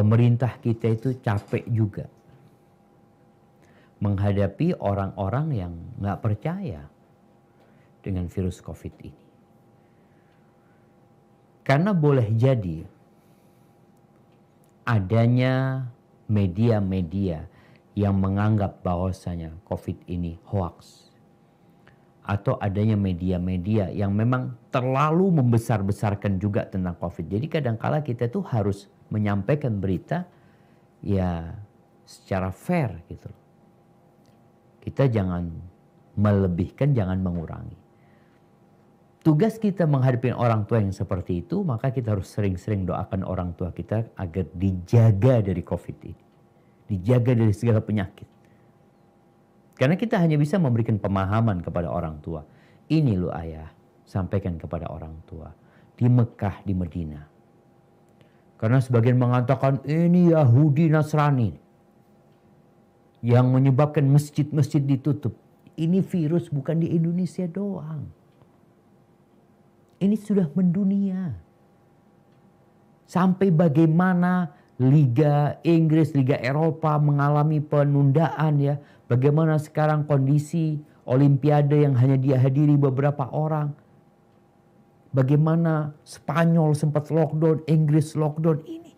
pemerintah kita itu capek juga menghadapi orang-orang yang nggak percaya dengan virus COVID ini. Karena boleh jadi adanya media-media yang menganggap bahwasanya COVID ini hoaks atau adanya media-media yang memang terlalu membesar-besarkan juga tentang COVID. Jadi kadangkala kita tuh harus menyampaikan berita ya secara fair gitu loh. Kita jangan melebihkan, jangan mengurangi. Tugas kita menghadapi orang tua yang seperti itu, maka kita harus sering-sering doakan orang tua kita agar dijaga dari COVID ini. Dijaga dari segala penyakit. Karena kita hanya bisa memberikan pemahaman kepada orang tua. Ini lu ayah, sampaikan kepada orang tua. Di Mekah, di Medina. Karena sebagian mengatakan ini Yahudi Nasrani. Yang menyebabkan masjid-masjid ditutup. Ini virus bukan di Indonesia doang. Ini sudah mendunia. Sampai bagaimana Liga Inggris, Liga Eropa mengalami penundaan ya. Bagaimana sekarang kondisi Olimpiade yang hanya dihadiri beberapa orang. Bagaimana Spanyol sempat lockdown, Inggris lockdown ini.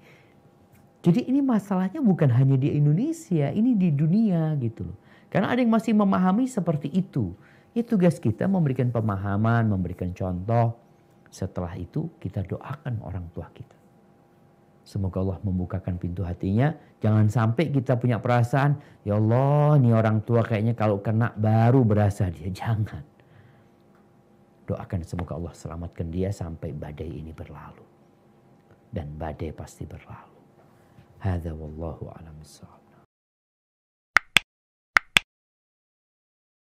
Jadi ini masalahnya bukan hanya di Indonesia, ini di dunia gitu loh. Karena ada yang masih memahami seperti itu. Ya tugas kita memberikan pemahaman, memberikan contoh. Setelah itu kita doakan orang tua kita. Semoga Allah membukakan pintu hatinya. Jangan sampai kita punya perasaan, ya Allah, ini orang tua kayaknya kalau kena baru berasa dia. Jangan. Doakan semoga Allah selamatkan dia sampai badai ini berlalu. Dan badai pasti berlalu. Hadza wallahu alam